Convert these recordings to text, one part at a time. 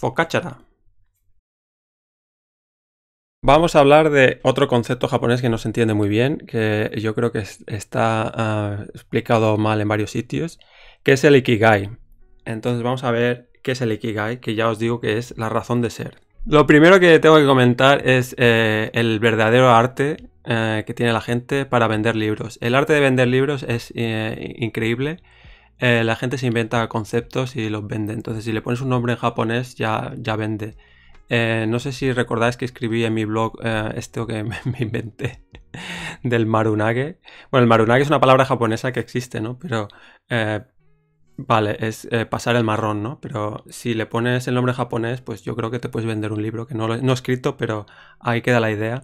Fokachara Vamos a hablar de otro concepto japonés que no se entiende muy bien, que yo creo que está ah, explicado mal en varios sitios, que es el Ikigai. Entonces vamos a ver qué es el Ikigai, que ya os digo que es la razón de ser. Lo primero que tengo que comentar es eh, el verdadero arte eh, que tiene la gente para vender libros. El arte de vender libros es eh, increíble eh, la gente se inventa conceptos y los vende. Entonces, si le pones un nombre en japonés, ya, ya vende. Eh, no sé si recordáis que escribí en mi blog eh, esto que me, inventé del marunage. Bueno, el marunage es una palabra japonesa que existe, ¿no? Pero, vale, es pasar el marrón, ¿no? Pero si le pones el nombre japonés, pues yo creo que te puedes vender un libro que no, he escrito, pero ahí queda la idea.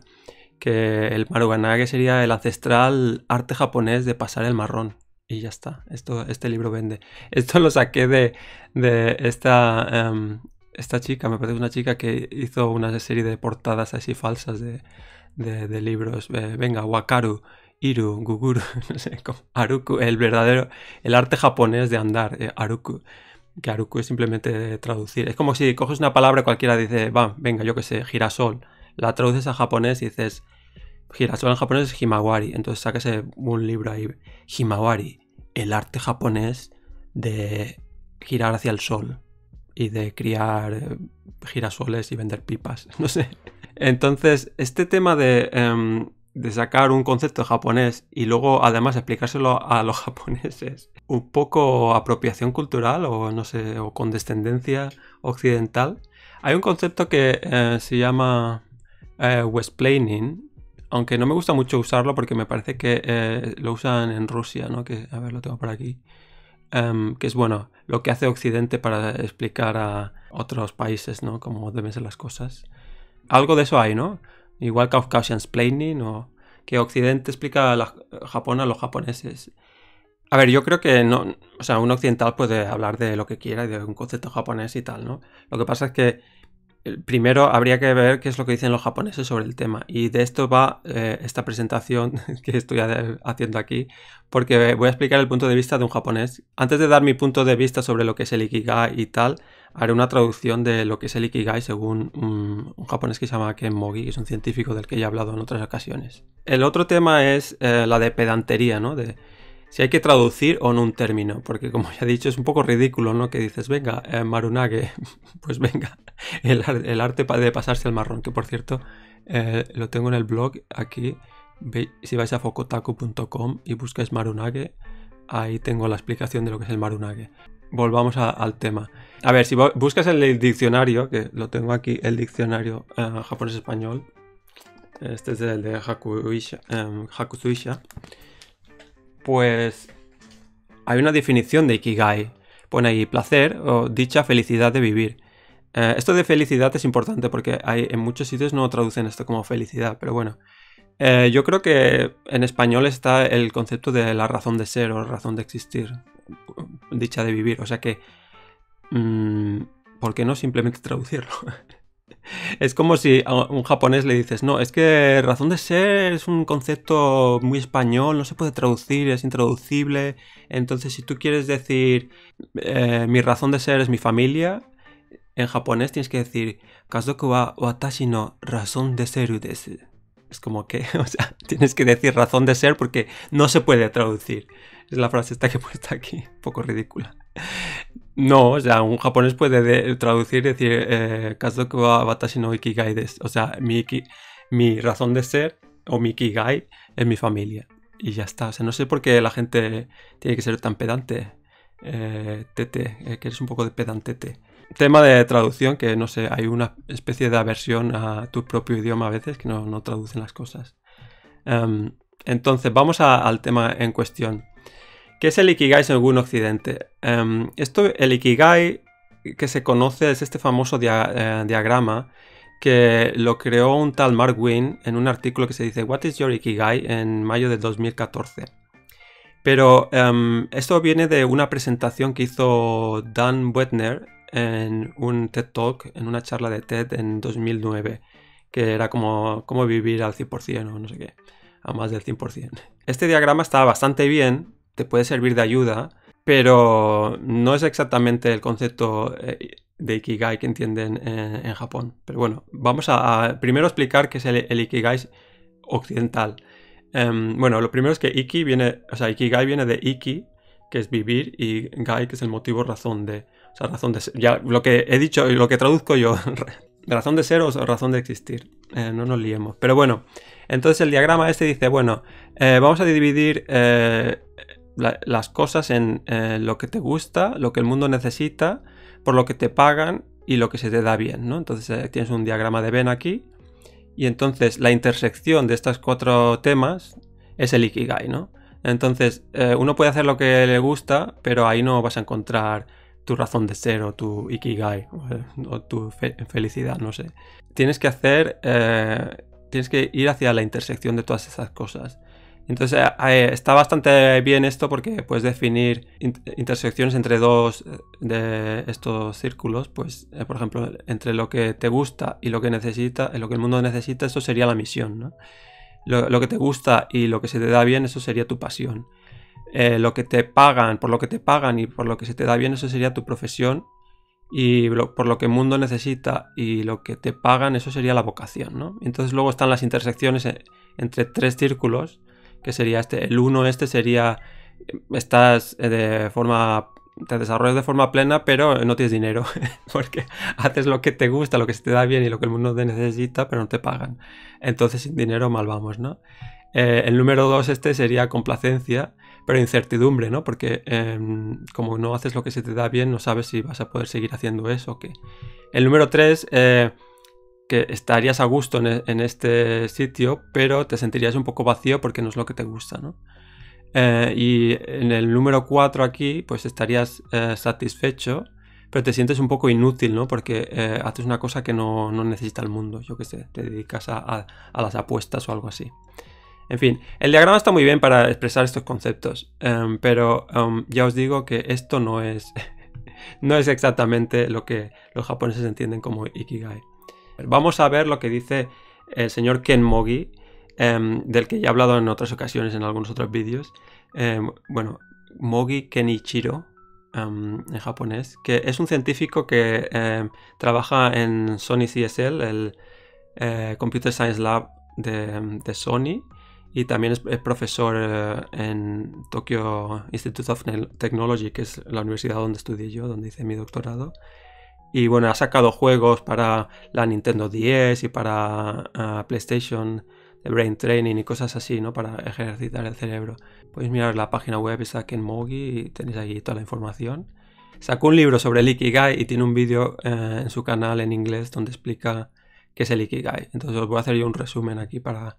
Que el marunage sería el ancestral arte japonés de pasar el marrón y ya está. Esto, este libro vende. Esto lo saqué de, de esta, em, esta chica, me parece una chica que hizo una serie de portadas así falsas de, libros. Eh, venga, Wakaru. Iru, Guguru, no sé, Aruku, el verdadero, el arte japonés de andar, eh, Aruku, que Aruku es simplemente traducir. Es como si coges una palabra cualquiera dice, va, venga, yo qué sé, girasol, la traduces a japonés y dices girasol en japonés es Himawari, entonces sáquese un libro ahí, Himawari, el arte japonés de girar hacia el sol y de criar eh, girasoles y vender pipas, no sé. Entonces, este tema em, de, sacar un concepto japonés y luego además explicárselo a los japoneses, un poco apropiación cultural o no sé, o condescendencia occidental. Hay un concepto que eh, se llama eh, Westplaining, aunque no me gusta mucho usarlo porque me parece que eh, lo usan en Rusia, ¿no? Que, a ver, lo tengo por aquí. Em, que es bueno, lo que hace Occidente para explicar a otros países, ¿no? Cómo deben ser las cosas. Algo de eso hay, ¿no? Igual Caucasian Splaining o que Occidente explica a Japón a los japoneses. A ver, yo creo que no, o sea, un occidental puede hablar de lo que quiera y de un concepto japonés y tal, ¿no? Lo que pasa es que primero habría que ver qué es lo que dicen los japoneses sobre el tema. Y de esto va eh, esta presentación que estoy haciendo aquí, porque voy a explicar el punto de vista de un japonés. Antes de dar mi punto de vista sobre lo que es el Ikigai y tal, haré una traducción de lo que es el Ikigai según un, japonés que se llama Ken Mogi, que es un científico del que he hablado en otras ocasiones. El otro tema es eh, la de pedantería, ¿no? De, si hay que traducir o no un término, porque como ya he dicho es un poco ridículo, ¿no? Que dices, venga, eh, Marunage, pues venga, el, arte de pasarse al marrón, que por cierto eh, lo tengo en el blog aquí, si vais a focotaku.com y buscáis Marunage, ahí tengo la explicación de lo que es el Marunage. Volvamos al tema. A ver, si buscas el diccionario, que lo tengo aquí, el diccionario eh, japonés-español, este es el de Hakusuisha pues hay una definición de Ikigai. Pone ahí placer o dicha felicidad de vivir. Eh, esto de felicidad es importante porque hay, en muchos sitios no traducen esto como felicidad, pero bueno. Eh, yo creo que en español está el concepto de la razón de ser o razón de existir, dicha de vivir. O sea que, mm, ¿por qué no simplemente traducirlo? Es como si a un japonés le dices, no, es que razón de ser es un concepto muy español, no se puede traducir, es intraducible. Entonces, si tú quieres decir, eh, mi razón de ser es mi familia, en japonés tienes que decir, kazoku wa watashi no razón de ser desu. Es como que, o sea, tienes que decir razón de ser porque no se puede traducir. Es la frase esta que he puesto aquí, un poco ridícula. No, o sea, un japonés puede traducir y decir eh, Kazoku wa no O sea, mi, mi razón de ser o mi ikigai es mi familia. Y ya está. O sea, no sé por qué la gente tiene que ser tan pedante. Eh, tete, eh, que eres un poco de pedantete. Tema de traducción, que no sé, hay una especie de aversión a tu propio idioma a veces que no, traducen las cosas. Em, entonces, vamos al tema en cuestión. ¿Qué es el Ikigai según Occidente? Em, esto, el Ikigai que se conoce es este famoso eh, diagrama que lo creó un tal Mark Wynn en un artículo que se dice What is your Ikigai en mayo de 2014. Pero em, esto viene de una presentación que hizo Dan Wetner en un TED Talk, en una charla de TED en 2009, que era como, como vivir al 100% o no sé qué, a más del 100%. Este diagrama estaba bastante bien, te puede servir de ayuda, pero no es exactamente el concepto eh, de Ikigai que entienden en, Japón. Pero bueno, vamos a, primero explicar qué es el, Ikigai occidental. Em, bueno, lo primero es que Iki viene, o sea, Ikigai viene de Iki, que es vivir, y Gai, que es el motivo razón de. O sea, razón de ser. Ya lo que he dicho y lo que traduzco yo, razón de ser o razón de existir. Eh, no nos liemos. Pero bueno, entonces el diagrama este dice, bueno, eh, vamos a dividir las cosas en eh, lo que te gusta, lo que el mundo necesita, por lo que te pagan y lo que se te da bien, ¿no? Entonces eh, tienes un diagrama de Venn aquí y entonces la intersección de estos cuatro temas es el Ikigai, ¿no? Entonces eh, uno puede hacer lo que le gusta, pero ahí no vas a encontrar tu razón de ser o tu Ikigai o, tu felicidad, no sé. Tienes que hacer, tienes que ir hacia la intersección de todas esas cosas. Entonces está bastante bien esto porque puedes definir intersecciones entre dos de estos círculos. Pues, por ejemplo, entre lo que te gusta y lo que necesita, lo que el mundo necesita, eso sería la misión. ¿no? Lo, que te gusta y lo que se te da bien, eso sería tu pasión. lo que te pagan, por lo que te pagan y por lo que se te da bien, eso sería tu profesión. Y por lo que el mundo necesita y lo que te pagan, eso sería la vocación. ¿no? Entonces luego están las intersecciones entre tres círculos que sería este. El 1 este sería, estás eh, de forma, te desarrollas de forma plena, pero no tienes dinero, porque haces lo que te gusta, lo que se te da bien y lo que el mundo te necesita, pero no te pagan. Entonces sin dinero mal vamos, ¿no? Eh, el número 2 este sería complacencia, pero incertidumbre, ¿no? Porque em, como no haces lo que se te da bien, no sabes si vas a poder seguir haciendo eso o qué. El número 3 que estarías a gusto e, en, este sitio, pero te sentirías un poco vacío porque no es lo que te gusta, ¿no? Eh, y en el número 4 aquí, pues estarías eh, satisfecho, pero te sientes un poco inútil, ¿no? Porque eh, haces una cosa que no, necesita el mundo, yo que sé, te dedicas a, las apuestas o algo así. En fin, el diagrama está muy bien para expresar estos conceptos, em, pero em, ya os digo que esto no es, no es exactamente lo que los japoneses entienden como Ikigai. Vamos a ver lo que dice el señor Ken Mogi, em, del que ya he hablado en otras ocasiones en algunos otros vídeos. Em, bueno, Mogi Kenichiro, em, en japonés, que es un científico que trabaja en Sony CSL, el eh, Computer Science Lab de, Sony, y también es, es profesor eh, en Tokyo Institute of Technology, que es la universidad donde estudié yo, donde hice mi doctorado. Y bueno, ha sacado juegos para la Nintendo 10 y para ah, PlayStation, de Brain Training y cosas así, ¿no? Para ejercitar el cerebro. Podéis mirar la página web, de aquí Mogi y tenéis ahí toda la información. Sacó un libro sobre el Ikigai y tiene un vídeo eh, en su canal en inglés donde explica qué es el Ikigai. Entonces os voy a hacer yo un resumen aquí para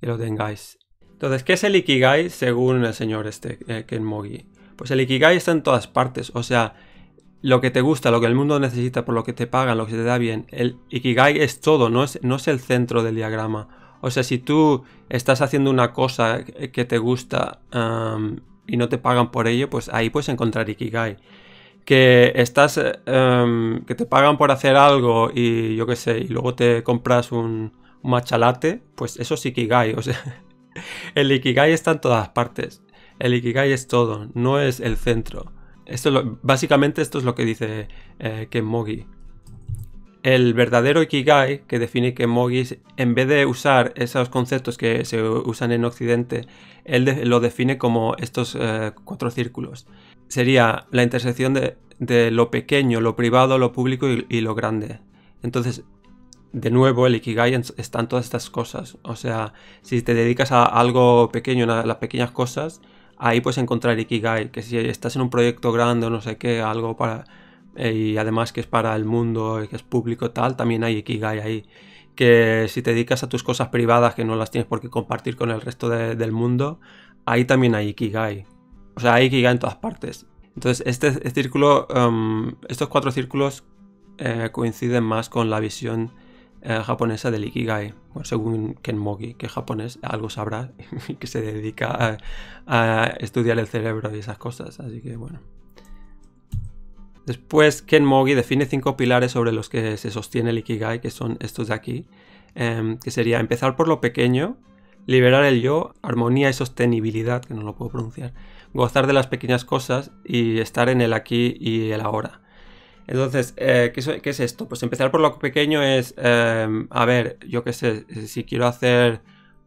que lo tengáis. Entonces, ¿qué es el Ikigai según el señor este, Ken eh, Mogi? Pues el Ikigai está en todas partes, o sea, lo que te gusta, lo que el mundo necesita, por lo que te pagan, lo que te da bien. El Ikigai es todo, no es, no es el centro del diagrama. O sea, si tú estás haciendo una cosa que te gusta y no te pagan por ello, pues ahí puedes encontrar Ikigai. Que estás. que te pagan por hacer algo y yo qué sé, y luego te compras un, un machalate, pues eso es Ikigai. O sea, el Ikigai está en todas partes. El Ikigai es todo, no es el centro básicamente esto es lo que dice eh, Ken Mogi. El verdadero Ikigai que define Kenmogi, en vez de usar esos conceptos que se usan en Occidente, él lo define como estos eh, cuatro círculos. Sería la intersección de, lo pequeño, lo privado, lo público y, lo grande. Entonces, de nuevo, el Ikigai están todas estas cosas. O sea, si te dedicas a algo pequeño, a las pequeñas cosas, ahí puedes encontrar Ikigai, que si estás en un proyecto grande o no sé qué, algo para... Eh, y además que es para el mundo, y que es público tal, también hay Ikigai ahí. Que si te dedicas a tus cosas privadas que no las tienes por qué compartir con el resto del mundo, ahí también hay Ikigai. O sea, hay Ikigai en todas partes. Entonces, este, este círculo, em, estos cuatro círculos eh, coinciden más con la visión eh, japonesa del Ikigai, según Ken Mogi, que japonés algo sabrá que se dedica a, estudiar el cerebro y esas cosas, así que bueno. Después, Ken Mogi define cinco pilares sobre los que se sostiene el Ikigai, que son estos de aquí, em, que sería empezar por lo pequeño, liberar el yo, armonía y sostenibilidad, que no lo puedo pronunciar, gozar de las pequeñas cosas y estar en el aquí y el ahora. Entonces, eh, ¿qué, es, esto? Pues empezar por lo pequeño es, eh, a ver, yo qué sé, si quiero hacer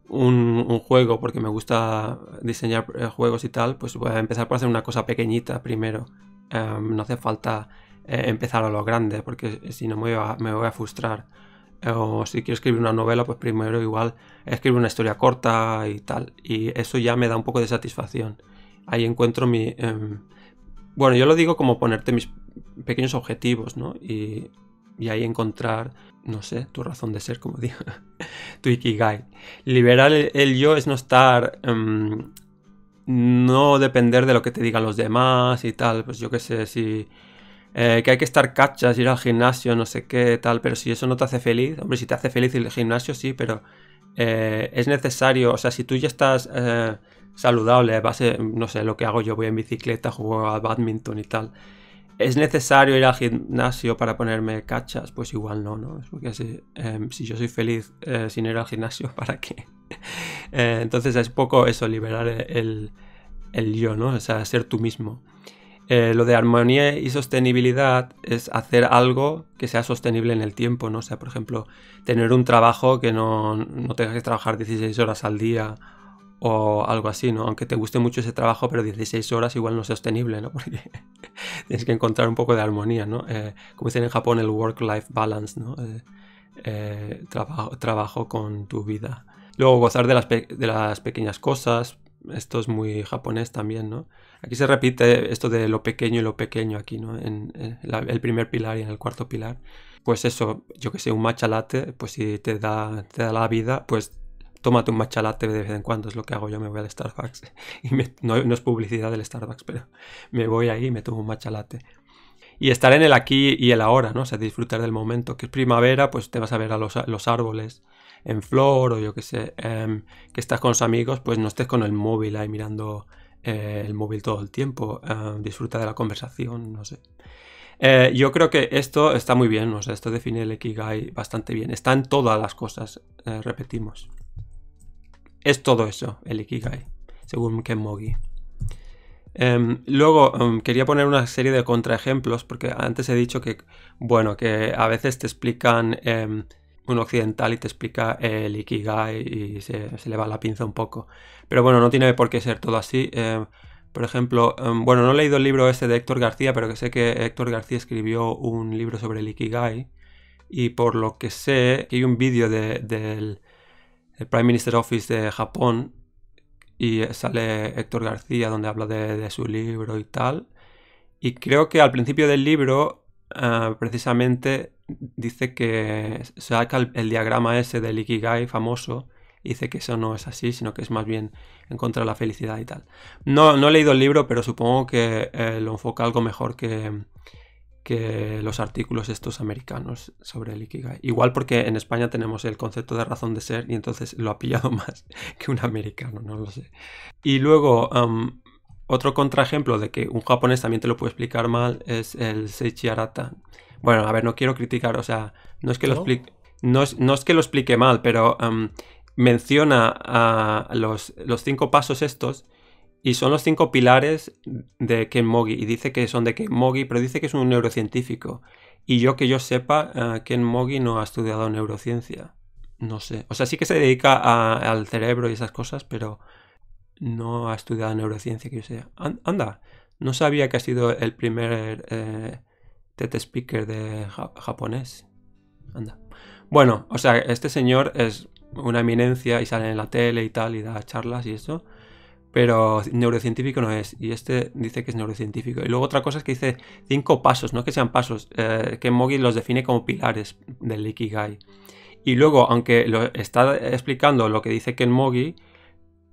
un, juego porque me gusta diseñar eh, juegos y tal, pues voy a empezar por hacer una cosa pequeñita primero. Em, no hace falta empezar a lo grande porque si no me voy a, me voy a frustrar. O si quiero escribir una novela, pues primero igual escribo una historia corta y tal. Y eso ya me da un poco de satisfacción. Ahí encuentro mi... Em, bueno, yo lo digo como ponerte mis pequeños objetivos, ¿no? Y, y ahí encontrar, no sé, tu razón de ser, como digo, tu ikigai. Liberar el, yo es no estar, em, no depender de lo que te digan los demás y tal, pues yo qué sé, si... Eh, que hay que estar cachas, ir al gimnasio, no sé qué, tal, pero si eso no te hace feliz, hombre, si te hace feliz el gimnasio, sí, pero eh, es necesario, o sea, si tú ya estás eh, saludable, base, no sé, lo que hago yo, voy en bicicleta, juego a badminton y tal, ¿Es necesario ir al gimnasio para ponerme cachas? Pues igual no, ¿no? porque em, si, yo soy feliz eh, sin ir al gimnasio, ¿para qué? Eh, entonces es poco eso, liberar el, yo, ¿no? O sea, ser tú mismo. Eh, lo de armonía y sostenibilidad es hacer algo que sea sostenible en el tiempo, ¿no? O sea, por ejemplo, tener un trabajo que no, no tengas que trabajar 16 horas al día o algo así, ¿no? Aunque te guste mucho ese trabajo, pero 16 horas igual no es sostenible, ¿no? Porque tienes que encontrar un poco de armonía, ¿no? Eh, como dicen en Japón, el work-life balance, ¿no? Eh, eh, trabajo, trabajo con tu vida. Luego gozar de las, de las pequeñas cosas, esto es muy japonés también, ¿no? Aquí se repite esto de lo pequeño y lo pequeño aquí, ¿no? En, el primer pilar y en el cuarto pilar. Pues eso, yo que sé, un machalate, pues si te da, te da la vida, pues tómate un matcha de vez en cuando, es lo que hago yo, me voy al Starbucks. Y no, es publicidad del Starbucks, pero me voy ahí y me tomo un matcha Y estar en el aquí y el ahora, ¿no? O sea, disfrutar del momento. Que es primavera, pues te vas a ver a los, árboles en flor o yo qué sé. Em, que estás con los amigos, pues no estés con el móvil ahí mirando eh, el móvil todo el tiempo. Em, disfruta de la conversación, no sé. Eh, yo creo que esto está muy bien, o sea, esto define el Ikigai bastante bien. Está en todas las cosas, eh, repetimos. Es todo eso, el Ikigai, según Ken Mogi. Em, luego em, quería poner una serie de contraejemplos porque antes he dicho que, bueno, que a veces te explican em, un occidental y te explica el Ikigai y se, le va la pinza un poco. Pero bueno, no tiene por qué ser todo así. por ejemplo, bueno, no he leído el libro este de Héctor García, pero que sé que Héctor García escribió un libro sobre el Ikigai y por lo que sé que hay un vídeo del el Prime Minister Office de Japón y sale Héctor García donde habla de, su libro y tal. Y creo que al principio del libro ah, precisamente dice que saca el, diagrama ese del Ikigai famoso dice que eso no es así, sino que es más bien en contra de la felicidad y tal. No, no he leído el libro, pero supongo que eh, lo enfoca algo mejor que, que los artículos estos americanos sobre el Ikigai. Igual porque en España tenemos el concepto de razón de ser y entonces lo ha pillado más que un americano, no lo sé. Y luego, otro contraejemplo de que un japonés también te lo puede explicar mal es el Seichi Arata. Bueno, a ver, no quiero criticar, o sea, no es que lo explique... No es, que lo explique mal, pero menciona a los, los cinco pasos estos y son los cinco pilares de Ken Mogi. Y dice que son de Ken Mogi, pero dice que es un neurocientífico. Y yo que yo sepa, eh, Ken Mogi no ha estudiado neurociencia. No sé. O sea, sí que se dedica al cerebro y esas cosas, pero no ha estudiado neurociencia, que yo sea. anda, no sabía que ha sido el primer eh, TED Speaker de japonés. Anda. Bueno, o sea, este señor es una eminencia y sale en la tele y tal y da charlas y eso pero neurocientífico no es. Y este dice que es neurocientífico. Y luego otra cosa es que dice cinco pasos, no que sean pasos, eh, que Mogi los define como pilares del Ikigai. Y luego, aunque lo está explicando lo que dice Ken Mogi,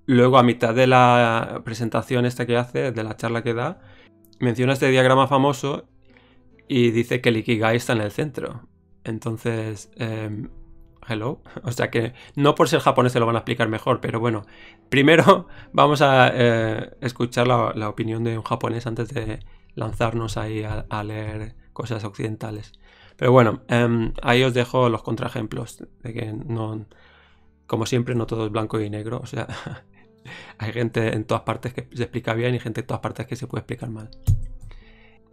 luego a mitad de la presentación esta que hace, de la charla que da, menciona este diagrama famoso y dice que el Ikigai está en el centro. Entonces, em, hello. O sea que no por ser japonés se lo van a explicar mejor, pero bueno, primero vamos a eh, escuchar la, opinión de un japonés antes de lanzarnos ahí a, leer cosas occidentales. Pero bueno, em, ahí os dejo los contraejemplos de que no, como siempre, no todo es blanco y negro. O sea, hay gente en todas partes que se explica bien y gente en todas partes que se puede explicar mal.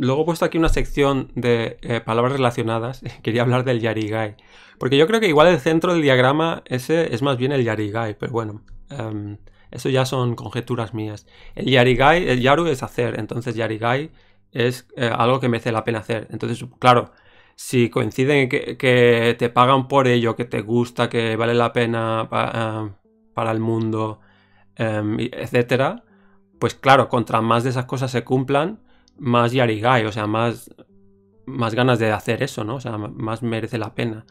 Luego he puesto aquí una sección de eh, palabras relacionadas. Quería hablar del yarigai. Porque yo creo que igual el centro del diagrama ese es más bien el yarigai, pero bueno, em, eso ya son conjeturas mías. El yarigai, el yaru es hacer, entonces yarigai es eh, algo que merece la pena hacer. Entonces, claro, si coinciden que, te pagan por ello, que te gusta, que vale la pena eh, para el mundo, etc. Em, etcétera, pues claro, contra más de esas cosas se cumplan, más yarigai, o sea, más, más ganas de hacer eso, ¿no? O sea, más merece la pena.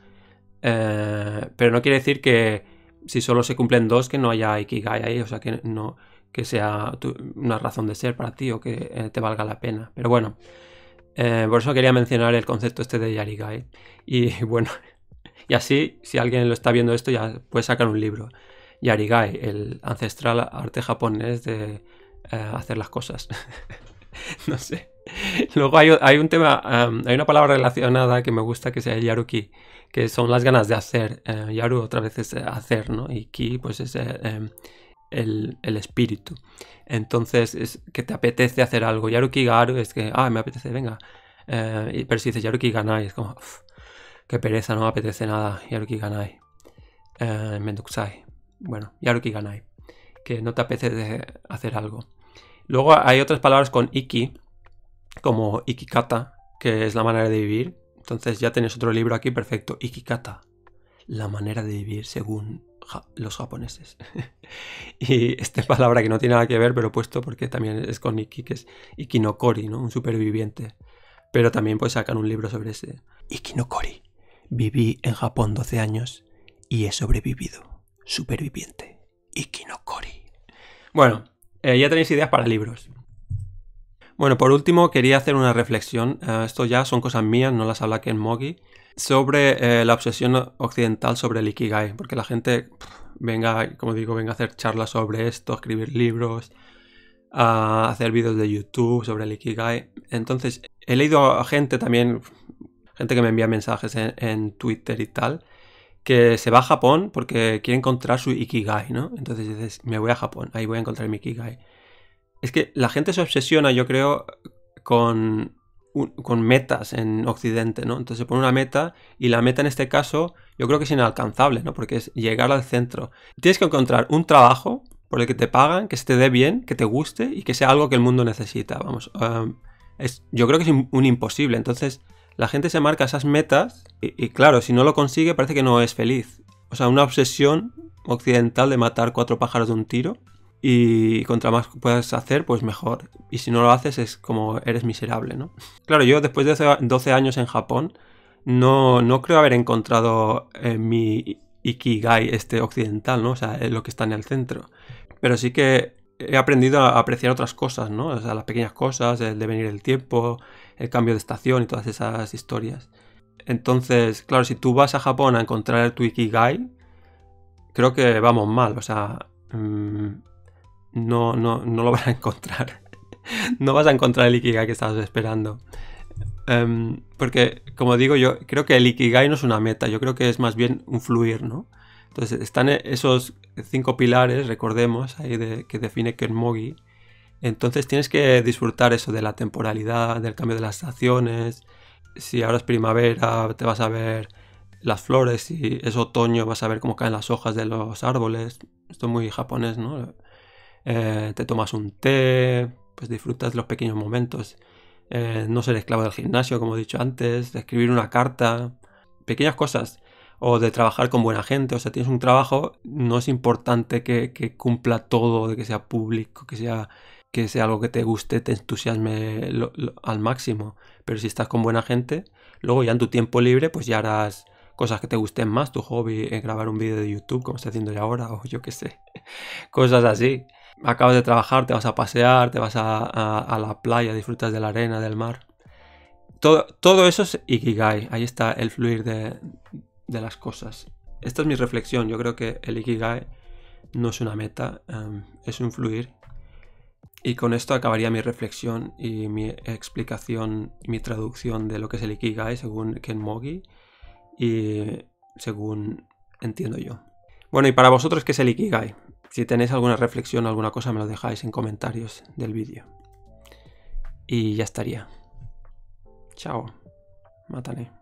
Eh, pero no quiere decir que si solo se cumplen dos, que no haya ikigai ahí, o sea, que no que sea una razón de ser para ti o que eh, te valga la pena. Pero bueno, eh, por eso quería mencionar el concepto este de yarigai. Y bueno, y así, si alguien lo está viendo esto, ya puede sacar un libro. Yarigai, el ancestral arte japonés de hacer las cosas. no sé. Luego hay, un tema, hay una palabra relacionada que me gusta que sea el yaruki, que son las ganas de hacer. Eh, yaru otra vez es eh, hacer, ¿no? Y ki pues es eh, em, el, espíritu. Entonces es que te apetece hacer algo. Yaruki garu es que, ah, me apetece, venga. Y pero si dices yaruki ganai, es como, qué pereza, no me apetece nada. Yaruki ganai. menduksai. Bueno, yaruki ganai. Que no te apetece hacer algo. Luego hay otras palabras con iki, como ikikata, que es la manera de vivir. Entonces ya tenés otro libro aquí perfecto, ikikata, la manera de vivir según los japoneses. y esta palabra que no tiene nada que ver, pero puesto porque también es con iki, que es ikinokori, ¿no? Un superviviente. Pero también pues sacan un libro sobre ese. Ikinokori. Viví en Japón 12 años y he sobrevivido. Superviviente. Ikinokori. Bueno, eh, ya tenéis ideas para libros. Bueno, por último quería hacer una reflexión, eh, esto ya son cosas mías, no las habla Ken Mogi, sobre eh, la obsesión occidental sobre el Ikigai, porque la gente venga, como digo, venga a hacer charlas sobre esto, a escribir libros, a hacer vídeos de YouTube sobre el Ikigai. Entonces, he leído a gente también, gente que me envía mensajes en Twitter y tal, que se va a Japón porque quiere encontrar su Ikigai, ¿no? Entonces dices, me voy a Japón, ahí voy a encontrar mi Ikigai. Es que la gente se obsesiona, yo creo, con, metas en Occidente, ¿no? Entonces se pone una meta y la meta en este caso yo creo que es inalcanzable, ¿no? Porque es llegar al centro. Tienes que encontrar un trabajo por el que te pagan, que se te dé bien, que te guste y que sea algo que el mundo necesita, vamos. yo creo que es un imposible. Entonces, la gente se marca esas metas y, claro, si no lo consigue parece que no es feliz. O sea, una obsesión occidental de matar cuatro pájaros de un tiro y contra más puedas hacer, pues mejor. Y si no lo haces es como eres miserable, ¿no? Claro, yo después de 12 años en Japón no, no creo haber encontrado eh, mi ikigai este occidental, ¿no? O sea, eh, lo que está en el centro. Pero sí que he aprendido a apreciar otras cosas, ¿no? O sea, las pequeñas cosas, el devenir el tiempo, el cambio de estación y todas esas historias. Entonces, claro, si tú vas a Japón a encontrar tu Ikigai, creo que vamos mal, o sea, mm, no, no, no, lo vas a encontrar. no vas a encontrar el Ikigai que estabas esperando. Em, porque, como digo, yo creo que el Ikigai no es una meta, yo creo que es más bien un fluir, ¿no? Entonces, están e-, esos cinco pilares, recordemos, ahí que define Kenmogi, entonces tienes que disfrutar eso de la temporalidad, del cambio de las estaciones. Si ahora es primavera, te vas a ver las flores. Si es otoño, vas a ver cómo caen las hojas de los árboles. Esto es muy japonés, ¿no? Eh, te tomas un té, pues disfrutas de los pequeños momentos. Eh, no ser esclavo del gimnasio, como he dicho antes, de escribir una carta, pequeñas cosas. O de trabajar con buena gente, o sea, tienes un trabajo, no es importante que, que cumpla todo, de que sea público, que sea que sea algo que te guste, te entusiasme al máximo. Pero si estás con buena gente, luego ya en tu tiempo libre, pues ya harás cosas que te gusten más, tu hobby, es eh, grabar un vídeo de YouTube, como estoy haciendo ya ahora, o yo qué sé, cosas así. Acabas de trabajar, te vas a pasear, te vas a, la playa, disfrutas de la arena, del mar. Todo, todo eso es Ikigai, ahí está el fluir de, las cosas. Esta es mi reflexión, yo creo que el Ikigai no es una meta, em, es un fluir y con esto acabaría mi reflexión y mi explicación y mi traducción de lo que es el Ikigai según Ken Mogi y según entiendo yo. Bueno, y para vosotros, ¿qué es el Ikigai? Si tenéis alguna reflexión o alguna cosa, me lo dejáis en comentarios del vídeo. Y ya estaría. Chao. Mátane.